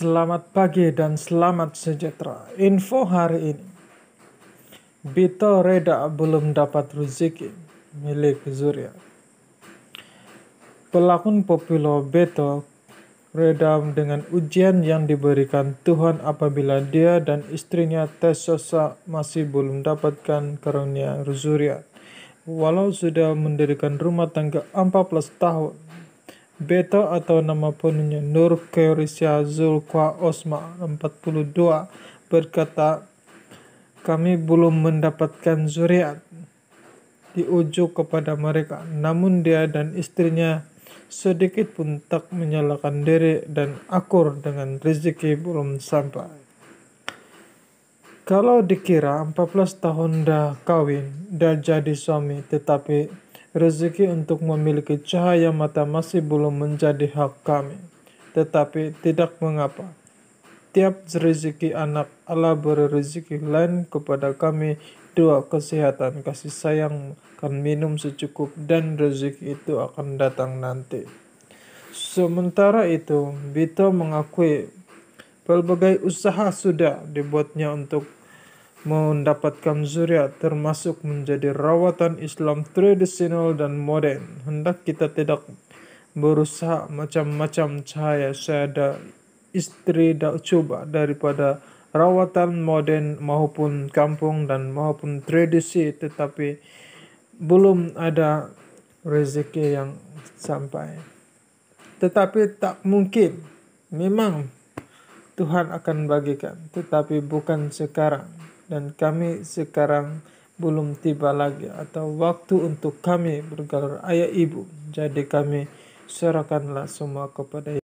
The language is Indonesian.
Selamat pagi dan selamat sejahtera. Info hari ini. Bito Reda belum dapat rezeki milik Zuria. Pelakon populer Beto Reda dengan ujian yang diberikan Tuhan apabila dia dan istrinya Tesosa masih belum dapatkan karunia Zuria. Walau sudah mendirikan rumah tangga 14 tahun, Beto atau nama penuhnya Nur Kerisya Zulkwa Osma 42 berkata, kami belum mendapatkan zuriat diujuk kepada mereka. Namun dia dan istrinya sedikit pun tak menyalahkan diri dan akur dengan rezeki belum sampai. Kalau dikira 14 tahun dah kawin, dah jadi suami, tetapi Rezeki untuk memiliki cahaya mata masih belum menjadi hak kami, tetapi tidak mengapa. Tiap rezeki anak Allah beri rezeki lain kepada kami, dua kesehatan, kasih sayang, akan minum secukup dan rezeki itu akan datang nanti. Sementara itu, Bito mengakui Pelbagai usaha sudah dibuatnya untuk mendapatkan zuriat termasuk menjadi rawatan Islam tradisional dan modern. Hendak kita tidak berusaha macam-macam cahaya ada istri dan coba daripada rawatan modern maupun kampung dan maupun tradisi tetapi belum ada rezeki yang sampai. Tetapi tak mungkin. Memang Tuhan akan bagikan, tetapi bukan sekarang dan kami sekarang belum tiba lagi atau waktu untuk kami bergaul ayah ibu. Jadi kami serahkanlah semua kepada